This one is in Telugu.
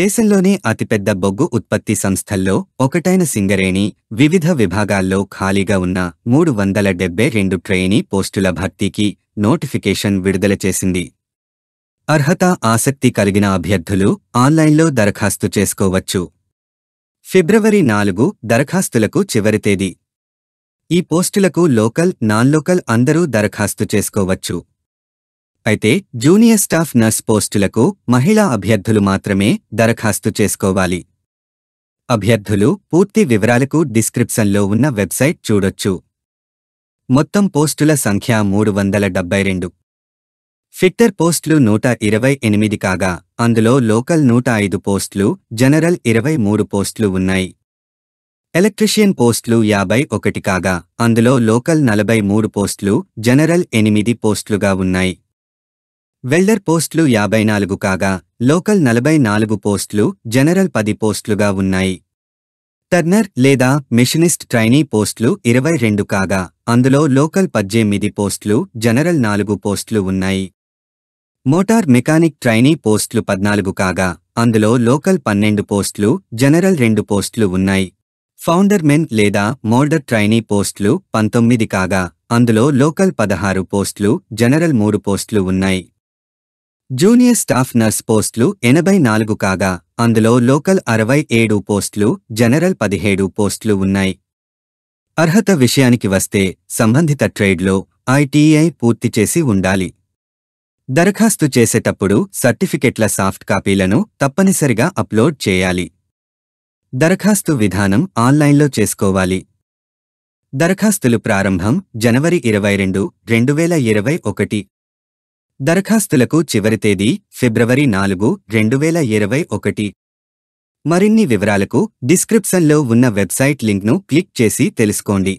దేశంలోనే అతిపెద్ద బొగ్గు ఉత్పత్తి సంస్థల్లో ఒకటైన సింగరేణి వివిధ విభాగాల్లో ఖాళీగా ఉన్న మూడు వందల డెబ్బై రెండు ట్రైనీ పోస్టుల భర్తీకి నోటిఫికేషన్ విడుదల చేసింది అర్హత ఆసక్తి కలిగిన అభ్యర్థులు ఆన్లైన్లో దరఖాస్తు చేసుకోవచ్చు ఫిబ్రవరి నాలుగు దరఖాస్తులకు చివరి తేదీ ఈ పోస్టులకు లోకల్ నాన్లోకల్ అందరూ దరఖాస్తు చేసుకోవచ్చు అయితే జూనియర్ స్టాఫ్ నర్స్ పోస్టులకు మహిళా అభ్యర్థులు మాత్రమే దరఖాస్తు చేసుకోవాలి అభ్యర్థులు పూర్తి వివరాలకు డిస్క్రిప్షన్లో ఉన్న వెబ్సైట్ చూడొచ్చు మొత్తం పోస్టుల సంఖ్య మూడు వందల డెబ్బై రెండు ఫిట్టర్ పోస్టులు నూట ఇరవై ఎనిమిది కాగా అందులో లోకల్ నూట ఐదు పోస్టులు జనరల్ ఇరవై మూడు పోస్టులు ఉన్నాయి ఎలక్ట్రిషియన్ పోస్టులు యాభై ఒకటి కాగా అందులో లోకల్ నలభై మూడు పోస్టులు జనరల్ ఎనిమిది పోస్టులుగా ఉన్నాయి వెల్డర్ పోస్టులు యాభై నాలుగు కాగా లోకల్ నలభై నాలుగు పోస్టులు జనరల్ పది పోస్టులుగా ఉన్నాయి టర్నర్ లేదా మిషనిస్ట్ ట్రైనీ పోస్టులు ఇరవై రెండు కాగా అందులో లోకల్ పద్దెనిమిది పోస్టులు జనరల్ నాలుగు పోస్టులు ఉన్నాయి మోటార్ మెకానిక్ ట్రైనీ పోస్టులు పద్నాలుగు కాగా అందులో లోకల్ పన్నెండు పోస్టులు జనరల్ రెండు పోస్టులు ఉన్నాయి ఫౌండర్మెన్ లేదా మోల్డర్ ట్రైనీ పోస్టులు పంతొమ్మిది కాగా అందులో లోకల్ పదహారు పోస్టులు జనరల్ మూడు పోస్టులు ఉన్నాయి జూనియర్ స్టాఫ్ నర్స్ పోస్టులు ఎనభై నాలుగు కాగా అందులో లోకల్ అరవై ఏడు పోస్టులు జనరల్ పదిహేడు పోస్టులు ఉన్నాయి అర్హత విషయానికి వస్తే సంబంధిత ట్రేడ్లో ఐటీఐ పూర్తి చేసి ఉండాలి దరఖాస్తు చేసేటప్పుడు సర్టిఫికెట్ల సాఫ్ట్ కాపీలను తప్పనిసరిగా అప్లోడ్ చేయాలి దరఖాస్తు విధానం ఆన్లైన్లో చేసుకోవాలి దరఖాస్తులు ప్రారంభం జనవరి ఇరవై రెండు రెండు వేల ఇరవై ఒకటి దరఖాస్తులకు చివరి తేదీ ఫిబ్రవరి నాలుగు రెండు వేల ఇరవై ఒకటి మరిన్ని వివరాలకు డిస్క్రిప్షన్లో ఉన్న వెబ్సైట్ లింక్ను క్లిక్ చేసి తెలుసుకోండి